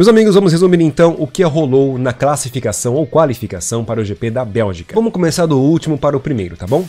Meus amigos, vamos resumir então o que rolou na classificação ou qualificação para o GP da Bélgica. Vamos começar do último para o primeiro, tá bom?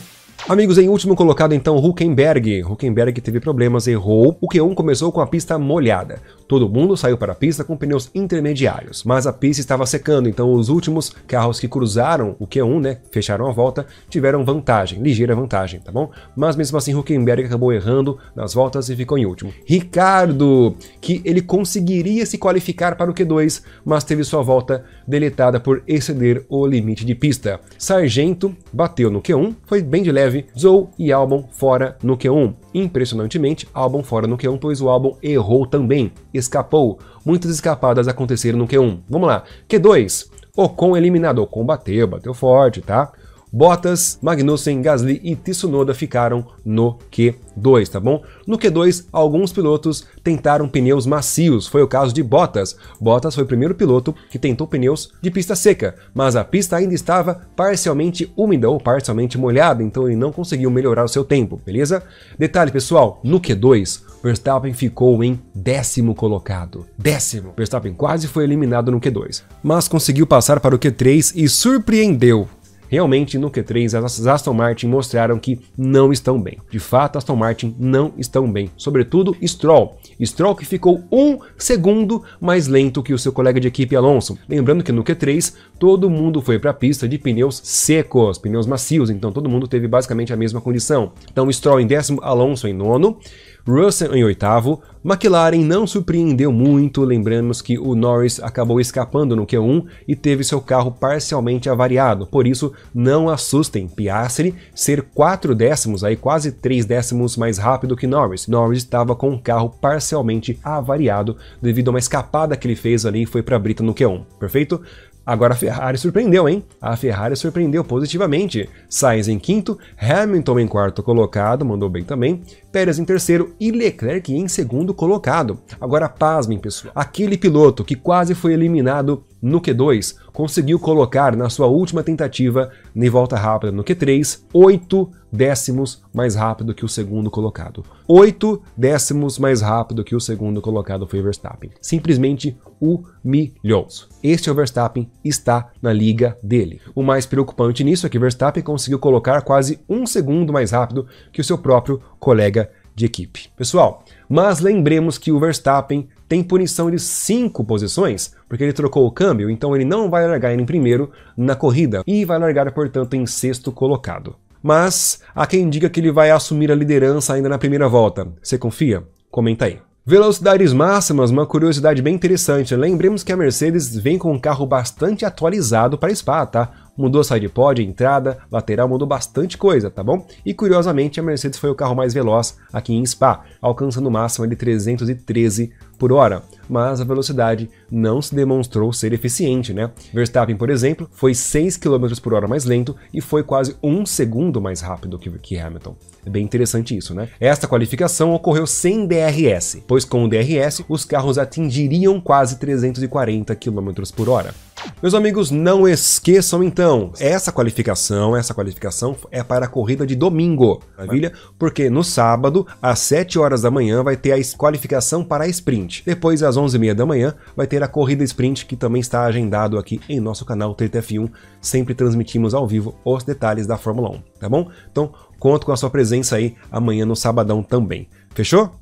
Amigos, em último colocado então Huckenberg. Huckenberg teve problemas, errou. O Q1 começou com a pista molhada. Todo mundo saiu para a pista com pneus intermediários, mas a pista estava secando, então os últimos carros que cruzaram o Q1, né, fecharam a volta, tiveram vantagem, ligeira vantagem, tá bom? Mas mesmo assim, Huckenberg acabou errando nas voltas e ficou em último. Ricardo, que ele conseguiria se qualificar para o Q2, mas teve sua volta deletada por exceder o limite de pista. Sargento bateu no Q1, foi bem de leve, Zou e Albon fora no Q1. Impressionantemente, álbum fora no Q1, pois o álbum errou também, escapou. Muitas escapadas aconteceram no Q1. Vamos lá. Q2, Ocon eliminado. Ocon bateu, bateu forte, tá? Bottas, Magnussen, Gasly e Tsunoda ficaram no Q2, tá bom? No Q2, alguns pilotos tentaram pneus macios, foi o caso de Bottas. Bottas foi o primeiro piloto que tentou pneus de pista seca, mas a pista ainda estava parcialmente úmida ou parcialmente molhada, então ele não conseguiu melhorar o seu tempo, beleza? Detalhe pessoal, no Q2, Verstappen ficou em décimo colocado. Décimo. Verstappen quase foi eliminado no Q2, mas conseguiu passar para o Q3 e surpreendeu. Realmente no Q3 as Aston Martin mostraram que não estão bem. De fato, Aston Martin não estão bem, sobretudo Stroll. Stroll que ficou um segundo mais lento que o seu colega de equipe Alonso. Lembrando que no Q3 todo mundo foi para a pista de pneus secos, pneus macios, então todo mundo teve basicamente a mesma condição. Então Stroll em décimo, Alonso em nono. Russell em oitavo, McLaren não surpreendeu muito, lembramos que o Norris acabou escapando no Q1 e teve seu carro parcialmente avariado, por isso não assustem Piastri ser 4 décimos, aí quase 3 décimos mais rápido que Norris. Norris estava com o carro parcialmente avariado devido a uma escapada que ele fez ali e foi para a Brita no Q1, perfeito? Agora a Ferrari surpreendeu, hein? A Ferrari surpreendeu positivamente. Sainz em quinto, Hamilton em quarto colocado, mandou bem também, Pérez em terceiro e Leclerc em segundo colocado. Agora pasmem, pessoal. Aquele piloto que quase foi eliminado no Q2, conseguiu colocar na sua última tentativa, de volta rápida no Q3, 8 décimos mais rápido que o segundo colocado. 8 décimos mais rápido que o segundo colocado foi Verstappen. Simplesmente humilhoso. Este é o Verstappen está na liga dele. O mais preocupante nisso é que Verstappen conseguiu colocar quase um segundo mais rápido que o seu próprio colega de equipe. Pessoal, mas lembremos que o Verstappen tem punição de 5 posições, porque ele trocou o câmbio, então ele não vai largar em primeiro na corrida e vai largar, portanto, em sexto colocado. Mas há quem diga que ele vai assumir a liderança ainda na primeira volta. Você confia? Comenta aí. Velocidades máximas, uma curiosidade bem interessante. Lembremos que a Mercedes vem com um carro bastante atualizado para Spa, tá? mudou pódio, entrada, lateral, mudou bastante coisa, tá bom? E curiosamente a Mercedes foi o carro mais veloz aqui em Spa, alcançando o máximo de 313 por hora, mas a velocidade não se demonstrou ser eficiente, né? Verstappen, por exemplo, foi 6 km por hora mais lento e foi quase um segundo mais rápido que, que Hamilton. É bem interessante isso, né? Esta qualificação ocorreu sem DRS, pois com o DRS os carros atingiriam quase 340 km por hora. Meus amigos, não esqueçam então, essa qualificação, essa qualificação é para a corrida de domingo, maravilha? Porque no sábado, às 7 horas da manhã, vai ter a qualificação para a sprint. Depois, às 11h30 da manhã, vai ter a corrida sprint, que também está agendado aqui em nosso canal TTF1. Sempre transmitimos ao vivo os detalhes da Fórmula 1, tá bom? Então, conto com a sua presença aí amanhã no sabadão também. Fechou?